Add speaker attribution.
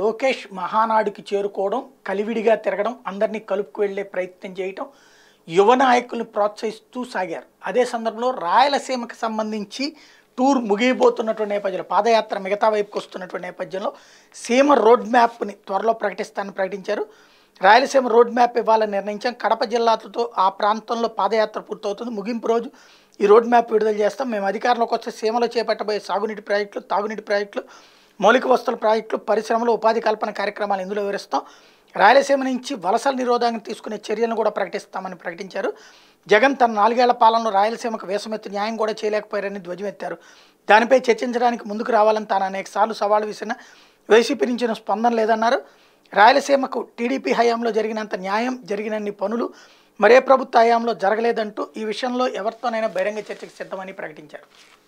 Speaker 1: లోకేష్ మహానాడుకి చేరుకోవడం కలివిడిగా తిరగడం అందరినీ కలుపుకు వెళ్లే ప్రయత్నం చేయటం యువ నాయకులను ప్రోత్సహిస్తూ సాగారు అదే సందర్భంలో రాయలసీమకు సంబంధించి టూర్ ముగిపోతున్నటువంటి నేపథ్యంలో పాదయాత్ర మిగతా వైపుకి వస్తున్నటువంటి నేపథ్యంలో సీమ రోడ్ మ్యాప్ని త్వరలో ప్రకటిస్తానని ప్రకటించారు రాయలసీమ రోడ్ మ్యాప్ ఇవ్వాలని నిర్ణయించాం కడప జిల్లాతో ఆ ప్రాంతంలో పాదయాత్ర పూర్తవుతుంది ముగింపు రోజు ఈ రోడ్ మ్యాప్ విడుదల చేస్తాం మేము అధికారంలోకి వస్తే సీమలో చేపట్టబోయే సాగునీటి ప్రాజెక్టులు తాగునీటి ప్రాజెక్టులు మౌలిక వస్తువుల ప్రాజెక్టులు పరిశ్రమలు ఉపాధి కల్పన కార్యక్రమాలు ఇందులో వివరిస్తాం రాయలసీమ నుంచి వలసల నిరోధానికి తీసుకునే చర్యలను కూడా ప్రకటిస్తామని ప్రకటించారు జగన్ తన నాలుగేళ్ల పాలనలో రాయలసీమకు వేషమెత్తి న్యాయం కూడా చేయలేకపోయారని ధ్వజమెత్తారు దానిపై చర్చించడానికి ముందుకు రావాలని తాను అనేక సార్లు సవాలు వేసిన వైసీపీ నుంచి స్పందన లేదన్నారు రాయలసీమకు టీడీపీ హయాంలో జరిగినంత న్యాయం జరిగినన్ని పనులు మరే ప్రభుత్వ హయాంలో జరగలేదంటూ ఈ విషయంలో ఎవరితోనైనా బహిరంగ చర్చకు సిద్ధమని ప్రకటించారు